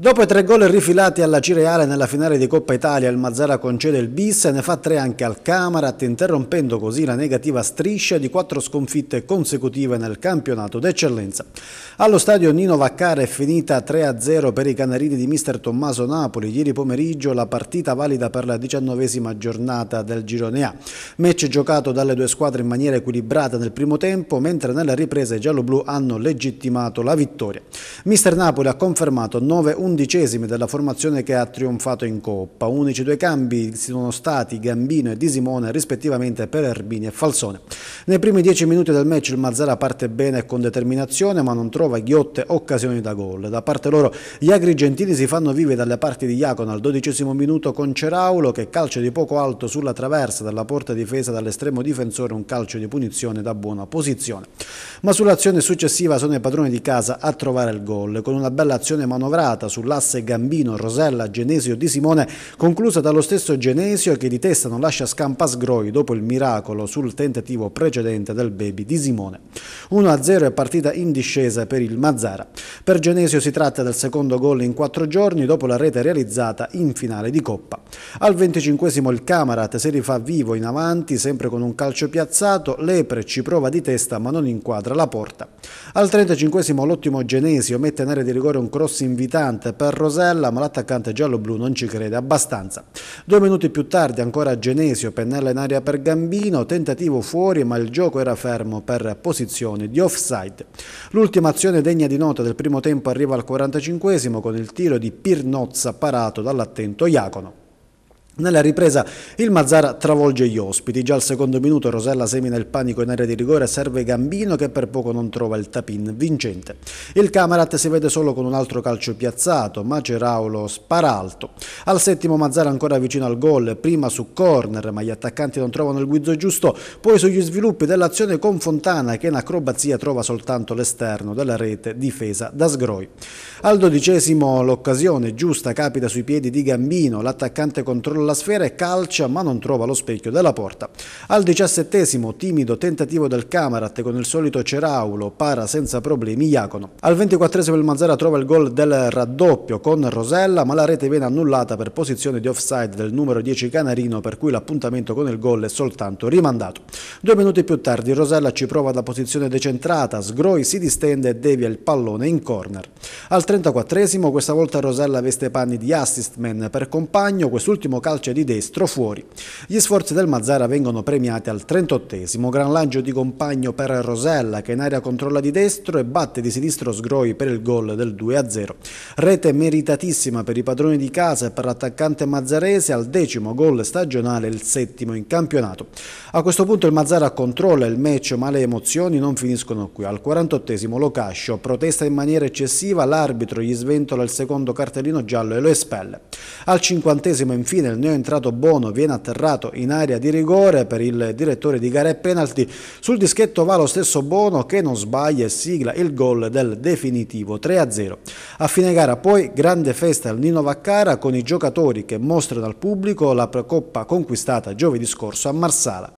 Dopo i tre gol rifilati alla Cireale nella finale di Coppa Italia, il Mazzara concede il bis e ne fa tre anche al Camarat, interrompendo così la negativa striscia di quattro sconfitte consecutive nel campionato d'eccellenza. Allo stadio Nino Vaccare è finita 3-0 per i canarini di mister Tommaso Napoli ieri pomeriggio la partita valida per la diciannovesima giornata del Girone A. Match giocato dalle due squadre in maniera equilibrata nel primo tempo, mentre nelle riprese giallo-blu hanno legittimato la vittoria. Mister Napoli ha confermato 9-1 undicesimi della formazione che ha trionfato in Coppa. Unici due cambi sono stati Gambino e Di Simone rispettivamente per Erbini e Falsone. Nei primi dieci minuti del match il Mazzara parte bene e con determinazione ma non trova ghiotte occasioni da gol. Da parte loro gli agri gentili si fanno vive dalle parti di Iacono al dodicesimo minuto con Ceraulo che calcia di poco alto sulla traversa della porta difesa dall'estremo difensore un calcio di punizione da buona posizione. Ma sull'azione successiva sono i padroni di casa a trovare il gol con una bella azione manovrata sull'asse Gambino, Rosella, Genesio di Simone, conclusa dallo stesso Genesio che di testa non lascia scampa sgroi dopo il miracolo sul tentativo precedente del baby di Simone. 1-0 è partita in discesa per il Mazzara. Per Genesio si tratta del secondo gol in quattro giorni dopo la rete realizzata in finale di Coppa. Al 25 il Camarat si rifà vivo in avanti, sempre con un calcio piazzato, Lepre ci prova di testa ma non inquadra la porta. Al 35 l'ottimo Genesio mette in area di rigore un cross invitante per Rosella ma l'attaccante giallo-blu non ci crede abbastanza. Due minuti più tardi ancora Genesio, pennella in aria per Gambino, tentativo fuori ma il gioco era fermo per posizione azione di offside. L'ultima azione degna di nota del primo tempo arriva al 45 con il tiro di Pirnozza parato dall'attento Iacono. Nella ripresa il Mazzara travolge gli ospiti, già al secondo minuto Rosella semina il panico in area di rigore, serve Gambino che per poco non trova il tapin vincente. Il Camarat si vede solo con un altro calcio piazzato, ma Ceraulo spara alto. Al settimo Mazzara ancora vicino al gol, prima su corner, ma gli attaccanti non trovano il guizzo giusto, poi sugli sviluppi dell'azione con Fontana che in acrobazia trova soltanto l'esterno della rete difesa da Sgroi. Al dodicesimo l'occasione giusta capita sui piedi di Gambino, l'attaccante controlla alla sfera e calcia ma non trova lo specchio della porta. Al diciassettesimo timido tentativo del Camarat con il solito Ceraulo para senza problemi Iacono. Al ventiquattresimo il Mazzara trova il gol del raddoppio con Rosella ma la rete viene annullata per posizione di offside del numero 10 Canarino per cui l'appuntamento con il gol è soltanto rimandato. Due minuti più tardi Rosella ci prova da posizione decentrata, Sgroi si distende e devia il pallone in corner. Al 34 questa volta Rosella veste panni di assist man per compagno, quest'ultimo calcio calcio di destro fuori. Gli sforzi del Mazzara vengono premiati al 38esimo, gran lancio di compagno per Rosella che in area controlla di destro e batte di sinistro Sgroi per il gol del 2-0. Rete meritatissima per i padroni di casa e per l'attaccante mazzarese al decimo gol stagionale, il settimo in campionato. A questo punto il Mazzara controlla il match ma le emozioni non finiscono qui. Al 48esimo Locascio protesta in maniera eccessiva, l'arbitro gli sventola il secondo cartellino giallo e lo espelle. Al 50esimo infine il ne entrato Bono, viene atterrato in area di rigore per il direttore di gara e penalty. Sul dischetto va lo stesso Bono che non sbaglia e sigla il gol del definitivo 3-0. A fine gara poi grande festa al Nino Vaccara con i giocatori che mostrano al pubblico la Coppa conquistata giovedì scorso a Marsala.